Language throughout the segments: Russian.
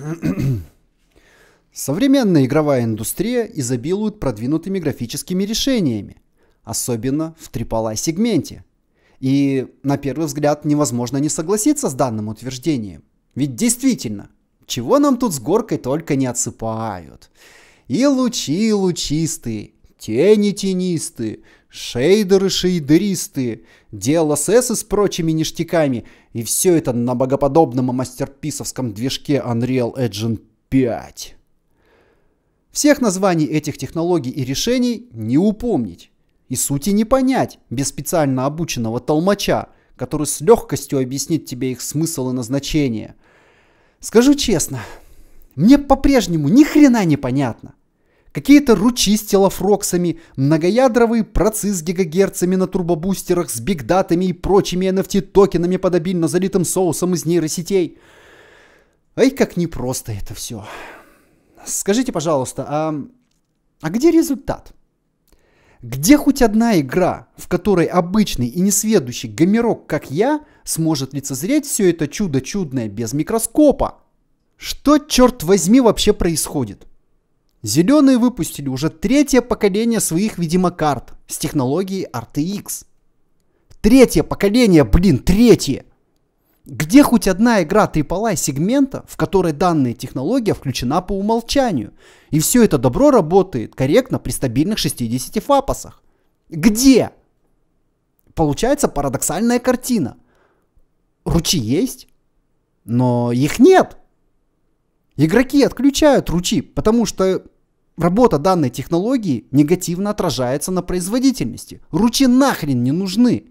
Современная игровая индустрия изобилует продвинутыми графическими решениями, особенно в AAA а сегменте. И на первый взгляд невозможно не согласиться с данным утверждением. Ведь действительно, чего нам тут с горкой только не отсыпают. И лучи лучистые, тени тенистые, Шейдеры шейдеристы, шейдеристые, DLSS с прочими ништяками, и все это на богоподобном мастерписовском движке Unreal Engine 5. Всех названий этих технологий и решений не упомнить. И сути не понять без специально обученного толмача, который с легкостью объяснит тебе их смысл и назначение. Скажу честно, мне по-прежнему ни хрена не понятно. Какие-то ручи с телофроксами, многоядровые процы с гигагерцами на турбобустерах, с бигдатами и прочими NFT-токенами под обильно залитым соусом из нейросетей. Ай, как непросто это все. Скажите, пожалуйста, а, а где результат? Где хоть одна игра, в которой обычный и несведущий гомерок, как я, сможет лицезреть все это чудо чудное без микроскопа? Что, черт возьми, вообще происходит? Зеленые выпустили уже третье поколение своих, видимо, карт с технологией RTX. Третье поколение, блин, третье! Где хоть одна игра AAA сегмента, в которой данная технология включена по умолчанию, и все это добро работает корректно при стабильных 60 фапосах? Где? Получается парадоксальная картина. Ручи есть, но их нет. Игроки отключают ручи, потому что Работа данной технологии негативно отражается на производительности. Ручи нахрен не нужны.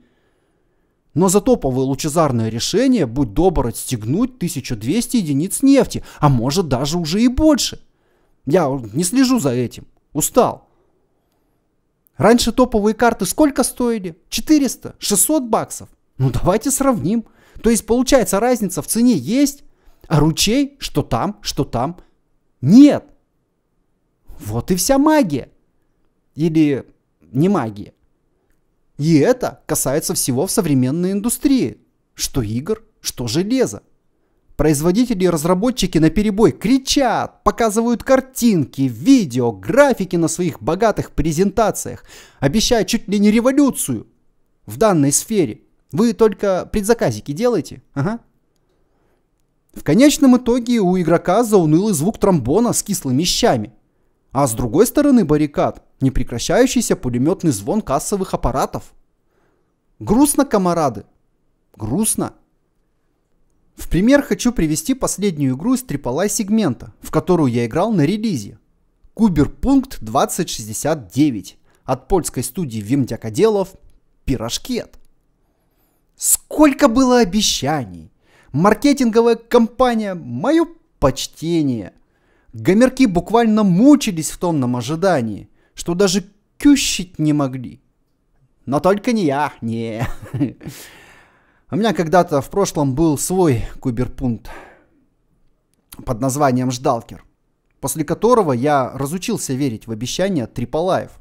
Но за топовое лучезарное решение будь добр отстегнуть 1200 единиц нефти, а может даже уже и больше. Я не слежу за этим. Устал. Раньше топовые карты сколько стоили? 400? 600 баксов? Ну давайте сравним. То есть получается разница в цене есть, а ручей, что там, что там, нет. Вот и вся магия. Или не магия. И это касается всего в современной индустрии. Что игр, что железа. Производители и разработчики на перебой кричат, показывают картинки, видео, графики на своих богатых презентациях, обещая чуть ли не революцию в данной сфере. Вы только предзаказики делаете? Ага. В конечном итоге у игрока заунылый звук тромбона с кислыми щами – а с другой стороны баррикад – непрекращающийся пулеметный звон кассовых аппаратов. Грустно, комарады. Грустно. В пример хочу привести последнюю игру из AAA сегмента, в которую я играл на релизе. Куберпункт 2069 от польской студии Вимдякоделов «Пирожкет». Сколько было обещаний! Маркетинговая компания, мое почтение. Гомерки буквально мучились в томном ожидании, что даже кющить не могли. Но только не я, не. У меня когда-то в прошлом был свой куберпунт под названием «Ждалкер», после которого я разучился верить в обещания Триполаев.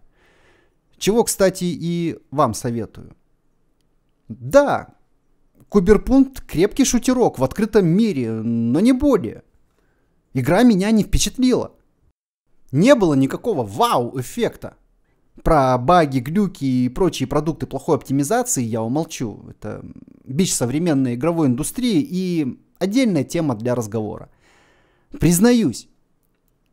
Чего, кстати, и вам советую. Да, куберпункт – крепкий шутерок в открытом мире, но не более. Игра меня не впечатлила. Не было никакого вау-эффекта. Про баги, глюки и прочие продукты плохой оптимизации я умолчу. Это бич современной игровой индустрии и отдельная тема для разговора. Признаюсь,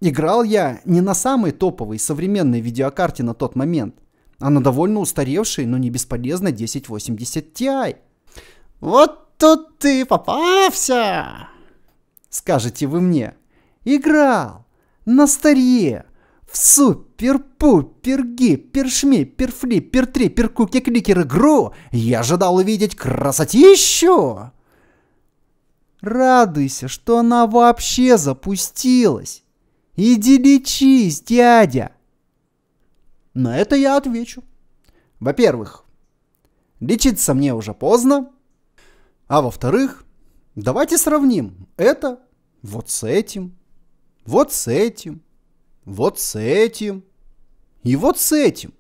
играл я не на самой топовой современной видеокарте на тот момент, а на довольно устаревшей, но не бесполезной 1080 Ti. Вот тут ты попався, скажете вы мне. Играл! На старье! В супер-пупер-гипер-шмипер-флипер-трипер-куки-кликер игру я ожидал увидеть красотищу! Радуйся, что она вообще запустилась! Иди лечись, дядя! На это я отвечу. Во-первых, лечиться мне уже поздно. А во-вторых, давайте сравним это вот с этим. Вот с этим, вот с этим и вот с этим.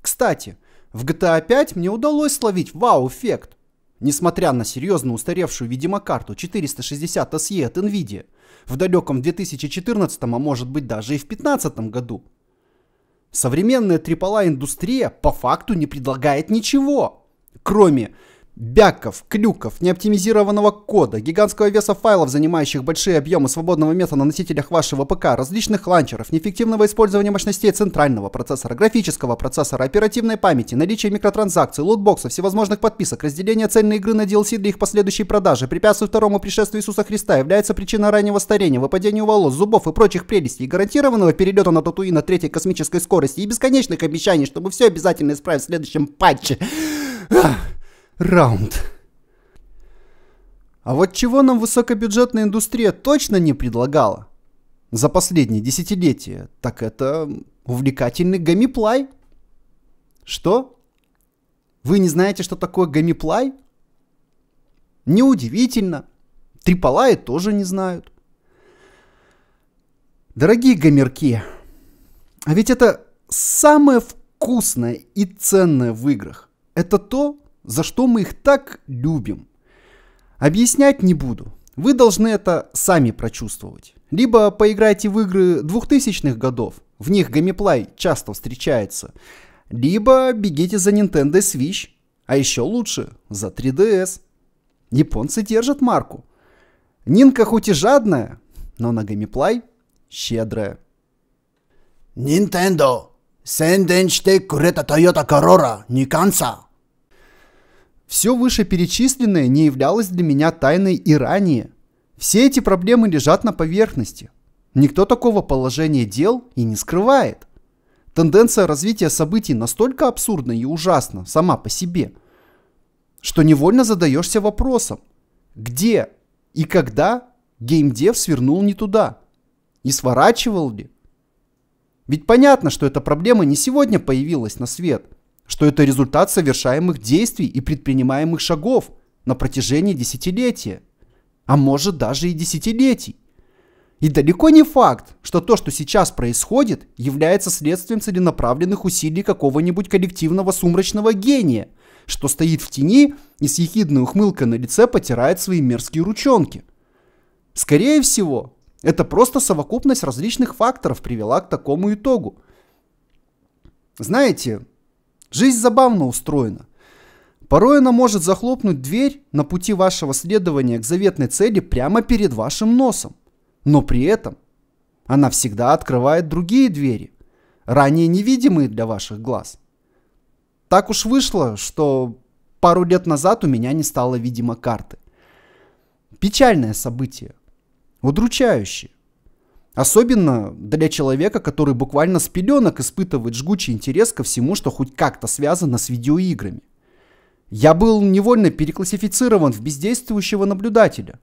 Кстати, в GTA 5 мне удалось словить вау-эффект. Несмотря на серьезно устаревшую видимо карту 460 SE от Nvidia, в далеком 2014, а может быть даже и в 2015 году, современная AAA-индустрия по факту не предлагает ничего, кроме бяков, клюков, неоптимизированного кода, гигантского веса файлов, занимающих большие объемы свободного места на носителях вашего ПК, различных ланчеров, неэффективного использования мощностей центрального процессора, графического процессора, оперативной памяти, наличие микротранзакций, лутбоксов, всевозможных подписок, разделение цельной игры на DLC для их последующей продажи, препятствует второму пришествию Иисуса Христа, является причиной раннего старения, выпадения волос, зубов и прочих прелестей, гарантированного перелета на Татуина третьей космической скорости и бесконечных обещаний, чтобы все обязательно исправить в следующем патче. Ах раунд. А вот чего нам высокобюджетная индустрия точно не предлагала за последние десятилетия, так это увлекательный гамиплай. Что? Вы не знаете, что такое гамиплай? Неудивительно. Триполаи тоже не знают. Дорогие гамерки, а ведь это самое вкусное и ценное в играх. Это то, за что мы их так любим. Объяснять не буду. Вы должны это сами прочувствовать. Либо поиграйте в игры 2000-х годов, в них гамиплай часто встречается. Либо бегите за Nintendo Switch, а еще лучше за 3DS. Японцы держат марку. Нинка хоть и жадная, но на гамиплай щедрая. Nintendo, сенденчте курета Toyota Corolla, не конца. Все вышеперечисленное не являлось для меня тайной и ранее. Все эти проблемы лежат на поверхности. Никто такого положения дел и не скрывает. Тенденция развития событий настолько абсурдна и ужасна сама по себе, что невольно задаешься вопросом, где и когда геймдев свернул не туда? И сворачивал ли? Ведь понятно, что эта проблема не сегодня появилась на свет – что это результат совершаемых действий и предпринимаемых шагов на протяжении десятилетия, а может даже и десятилетий. И далеко не факт, что то, что сейчас происходит, является следствием целенаправленных усилий какого-нибудь коллективного сумрачного гения, что стоит в тени и с ехидной ухмылкой на лице потирает свои мерзкие ручонки. Скорее всего, это просто совокупность различных факторов привела к такому итогу. Знаете, Жизнь забавно устроена. Порой она может захлопнуть дверь на пути вашего следования к заветной цели прямо перед вашим носом. Но при этом она всегда открывает другие двери, ранее невидимые для ваших глаз. Так уж вышло, что пару лет назад у меня не стало видимо карты. Печальное событие, удручающее. Особенно для человека, который буквально с пеленок испытывает жгучий интерес ко всему, что хоть как-то связано с видеоиграми. Я был невольно переклассифицирован в бездействующего наблюдателя.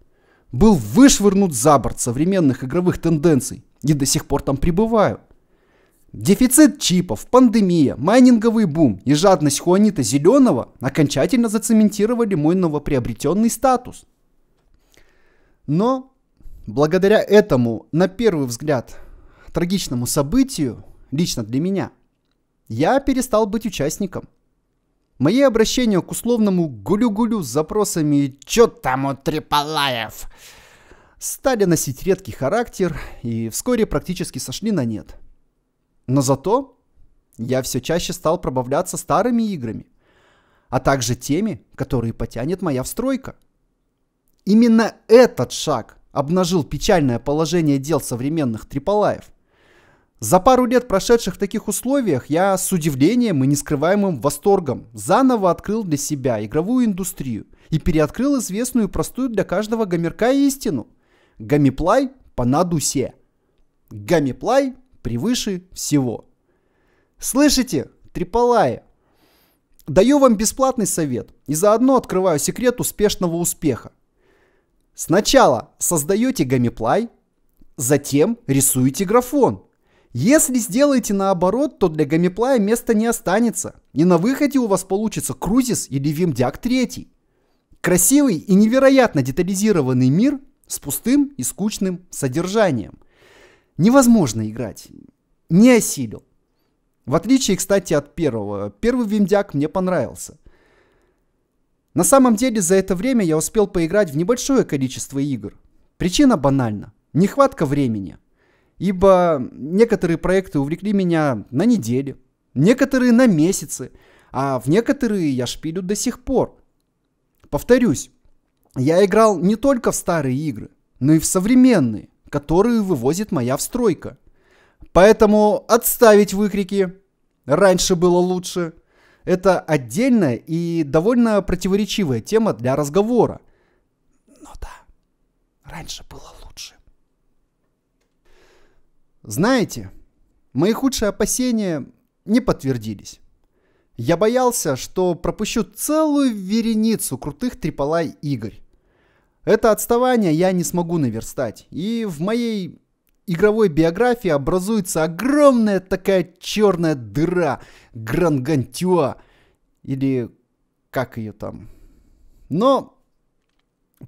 Был вышвырнут за борт современных игровых тенденций и до сих пор там пребываю. Дефицит чипов, пандемия, майнинговый бум и жадность Хуанита Зеленого окончательно зацементировали мой новоприобретенный статус. Но Благодаря этому, на первый взгляд, трагичному событию, лично для меня, я перестал быть участником. Мои обращения к условному гулю-гулю с запросами «Чё там у Триполаев?» стали носить редкий характер и вскоре практически сошли на нет. Но зато я все чаще стал пробавляться старыми играми, а также теми, которые потянет моя встройка. Именно этот шаг – обнажил печальное положение дел современных Триполаев. За пару лет, прошедших в таких условиях, я с удивлением и нескрываемым восторгом заново открыл для себя игровую индустрию и переоткрыл известную простую для каждого гомерка истину. Гамиплай по надусе. Гамиплай превыше всего. Слышите, Триполаи? Даю вам бесплатный совет и заодно открываю секрет успешного успеха. Сначала создаете гамиплай, затем рисуете графон. Если сделаете наоборот, то для гамиплая места не останется, и на выходе у вас получится крузис или вимдяк 3. Красивый и невероятно детализированный мир с пустым и скучным содержанием. Невозможно играть. Не осилил. В отличие, кстати, от первого. Первый вимдяк мне понравился. На самом деле за это время я успел поиграть в небольшое количество игр. Причина банальна. Нехватка времени. Ибо некоторые проекты увлекли меня на недели, некоторые на месяцы, а в некоторые я шпилю до сих пор. Повторюсь, я играл не только в старые игры, но и в современные, которые вывозит моя встройка. Поэтому отставить выкрики «Раньше было лучше» Это отдельная и довольно противоречивая тема для разговора. Но да, раньше было лучше. Знаете, мои худшие опасения не подтвердились. Я боялся, что пропущу целую вереницу крутых триполай игр. Это отставание я не смогу наверстать, и в моей игровой биографии образуется огромная такая черная дыра Грангантюа. Или как ее там. Но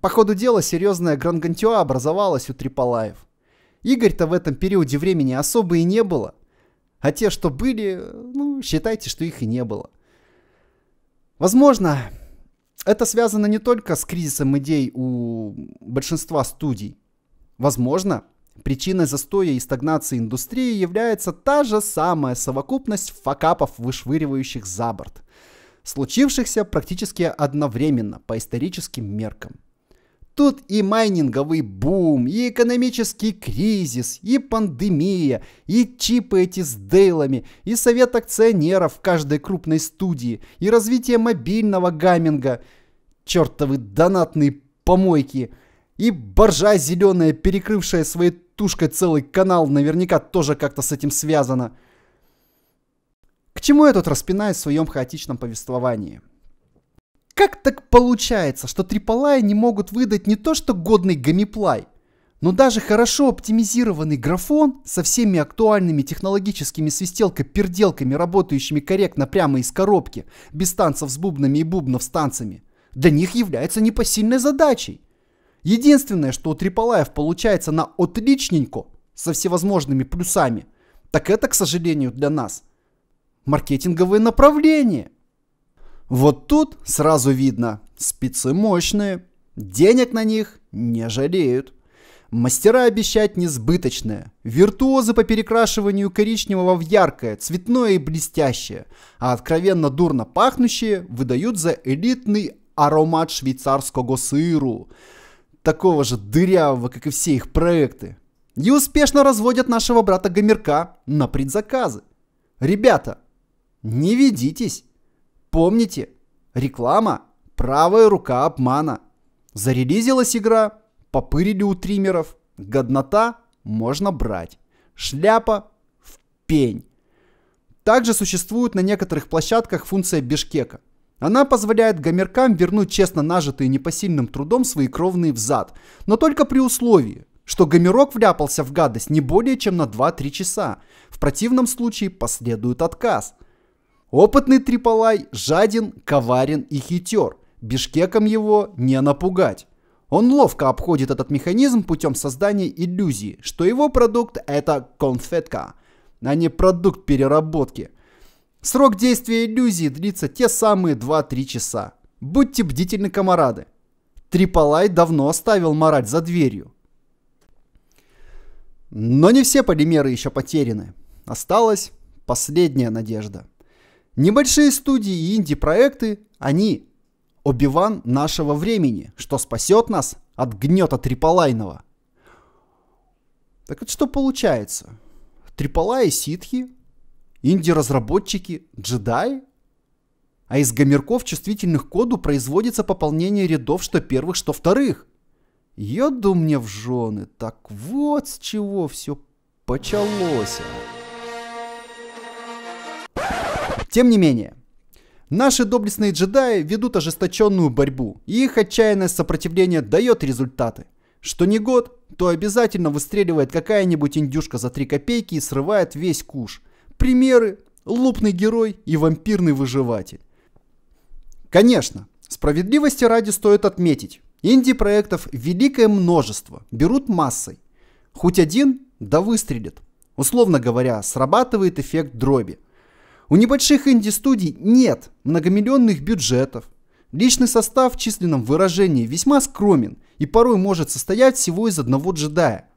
по ходу дела серьезная Грангантюа образовалась у Триполаев. Игорь-то в этом периоде времени особо и не было. А те, что были, ну, считайте, что их и не было. Возможно, это связано не только с кризисом идей у большинства студий. Возможно, Причиной застоя и стагнации индустрии является та же самая совокупность факапов, вышвыривающих за борт, случившихся практически одновременно по историческим меркам. Тут и майнинговый бум, и экономический кризис, и пандемия, и чипы эти с дейлами, и совет акционеров в каждой крупной студии, и развитие мобильного гаминга, чертовы донатные помойки – и боржа зеленая, перекрывшая своей тушкой целый канал, наверняка тоже как-то с этим связана. К чему я тут распинаюсь в своем хаотичном повествовании? Как так получается, что триполаи не могут выдать не то что годный гамиплай, но даже хорошо оптимизированный графон со всеми актуальными технологическими свистелко-перделками, работающими корректно прямо из коробки, без танцев с бубнами и бубнов с танцами, для них является непосильной задачей. Единственное, что у Триполаев получается на отличненько со всевозможными плюсами, так это, к сожалению, для нас маркетинговые направления. Вот тут сразу видно, спецы мощные, денег на них не жалеют. Мастера обещать несбыточное, виртуозы по перекрашиванию коричневого в яркое, цветное и блестящее, а откровенно дурно пахнущие выдают за элитный аромат швейцарского сыру – такого же дырявого, как и все их проекты, и успешно разводят нашего брата Гомерка на предзаказы. Ребята, не ведитесь. Помните, реклама – правая рука обмана. Зарелизилась игра, попырили у триммеров, годнота можно брать, шляпа в пень. Также существует на некоторых площадках функция Бишкека – она позволяет гомеркам вернуть честно нажитые непосильным трудом свои кровные взад, но только при условии, что гомерок вляпался в гадость не более чем на 2-3 часа. В противном случае последует отказ. Опытный Триполай жаден, коварен и хитер. Бишкеком его не напугать. Он ловко обходит этот механизм путем создания иллюзии, что его продукт это конфетка, а не продукт переработки. Срок действия иллюзии длится те самые 2-3 часа. Будьте бдительны, комарады. Триполай давно оставил мораль за дверью. Но не все полимеры еще потеряны. Осталась последняя надежда. Небольшие студии и инди-проекты – они Обиван нашего времени, что спасет нас от гнета Триполайного. Так это что получается? Триполай и ситхи Инди-разработчики? Джедаи? А из гомерков, чувствительных коду, производится пополнение рядов что первых, что вторых. Еду мне в жены, так вот с чего все почалось. Тем не менее, наши доблестные джедаи ведут ожесточенную борьбу, и их отчаянное сопротивление дает результаты. Что не год, то обязательно выстреливает какая-нибудь индюшка за 3 копейки и срывает весь куш – Примеры – лупный герой и вампирный выживатель. Конечно, справедливости ради стоит отметить, инди-проектов великое множество, берут массой. Хоть один, да выстрелит. Условно говоря, срабатывает эффект дроби. У небольших инди-студий нет многомиллионных бюджетов. Личный состав в численном выражении весьма скромен и порой может состоять всего из одного джедая –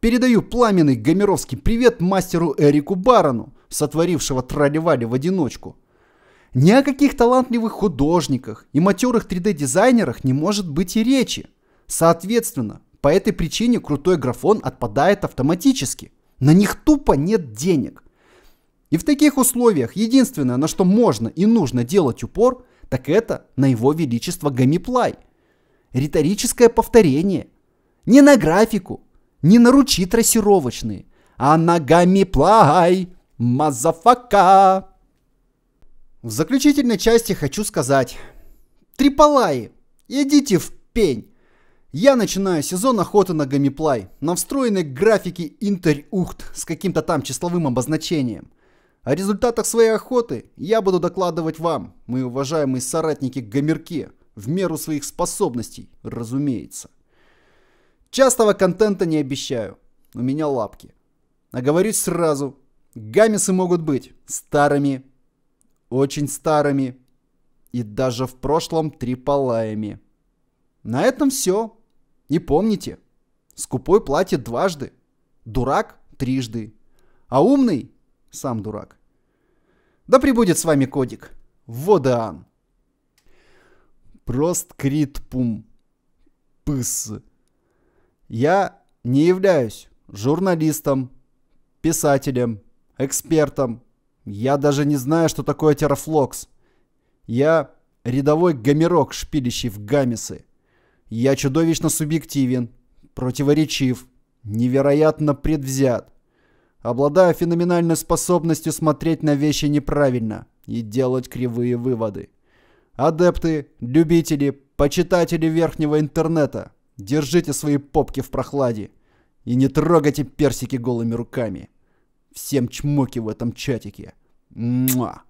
Передаю пламенный гомеровский привет мастеру Эрику Барону, сотворившего тролливали в одиночку. Ни о каких талантливых художниках и матерых 3D-дизайнерах не может быть и речи. Соответственно, по этой причине крутой графон отпадает автоматически. На них тупо нет денег. И в таких условиях единственное, на что можно и нужно делать упор, так это на его величество Гамиплай. Риторическое повторение. Не на графику, не наручи трассировочные, а ногами плай, мазафака. В заключительной части хочу сказать. Триполаи, идите в пень. Я начинаю сезон охоты на гамиплай на встроенной графике Интер-Ухт с каким-то там числовым обозначением. О результатах своей охоты я буду докладывать вам, мои уважаемые соратники-гомерки, в меру своих способностей, разумеется. Частого контента не обещаю. У меня лапки. Оговорюсь сразу. Гамисы могут быть старыми, очень старыми и даже в прошлом триполаями. На этом все. И помните, скупой платит дважды, дурак трижды, а умный сам дурак. Да прибудет с вами кодик. Водаан. Прост крит пум. Пыс. Я не являюсь журналистом, писателем, экспертом. Я даже не знаю, что такое терафлокс. Я рядовой гомерок, шпилищий в гамесы. Я чудовищно субъективен, противоречив, невероятно предвзят. Обладаю феноменальной способностью смотреть на вещи неправильно и делать кривые выводы. Адепты, любители, почитатели верхнего интернета – Держите свои попки в прохладе. И не трогайте персики голыми руками. Всем чмоки в этом чатике. Муа!